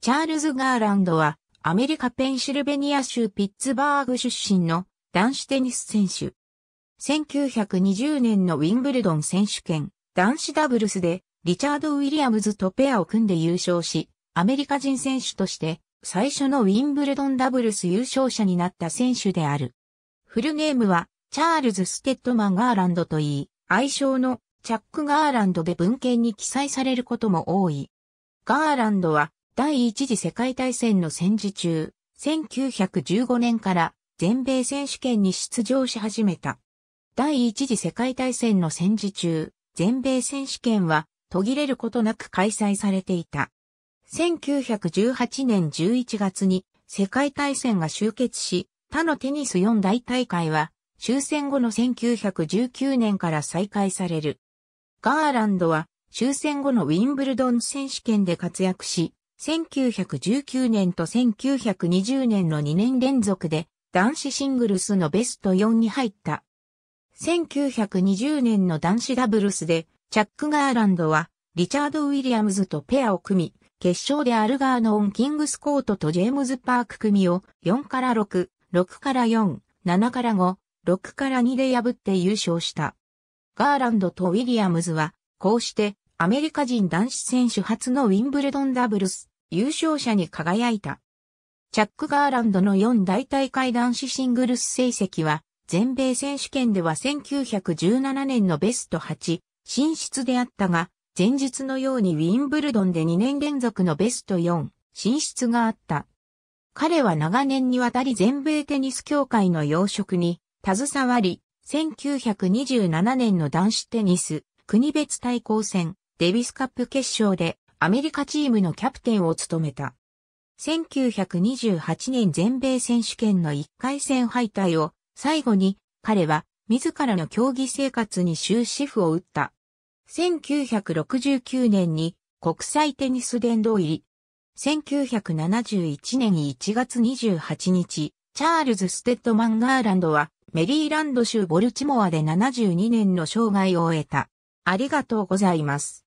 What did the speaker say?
チャールズ・ガーランドは、アメリカペンシルベニア州ピッツバーグ出身の男子テニス選手。1920年のウィンブルドン選手権、男子ダブルスで、リチャード・ウィリアムズとペアを組んで優勝し、アメリカ人選手として、最初のウィンブルドンダブルス優勝者になった選手である。フルネームは、チャールズ・ステッドマン・ガーランドといい、愛称のチャック・ガーランドで文献に記載されることも多い。ガーランドは、第一次世界大戦の戦時中、1915年から全米選手権に出場し始めた。第一次世界大戦の戦時中、全米選手権は途切れることなく開催されていた。1918年11月に世界大戦が終結し、他のテニス4大大会は終戦後の1919年から再開される。ガーランドは終戦後のウィンブルドン選手権で活躍し、1919年と1920年の2年連続で男子シングルスのベスト4に入った。1920年の男子ダブルスで、チャック・ガーランドは、リチャード・ウィリアムズとペアを組み、決勝でアルガーノン・キングスコートとジェームズ・パーク組を4から6、6から4、7から5、6から2で破って優勝した。ガーランドとウィリアムズは、こうしてアメリカ人男子選手初のウィンブルドンダブルス優勝者に輝いた。チャック・ガーランドの4大大会男子シングルス成績は、全米選手権では1917年のベスト8、進出であったが、前日のようにウィンブルドンで2年連続のベスト4、進出があった。彼は長年にわたり全米テニス協会の要職に携わり、1927年の男子テニス国別対抗戦デビスカップ決勝でアメリカチームのキャプテンを務めた。1928年全米選手権の1回戦敗退を最後に彼は自らの競技生活に終止符を打った。1969年に国際テニス殿堂入り。1971年1月28日、チャールズ・ステッドマン・ガーランドはメリーランド州ボルチモアで72年の生涯を終えた。ありがとうございます。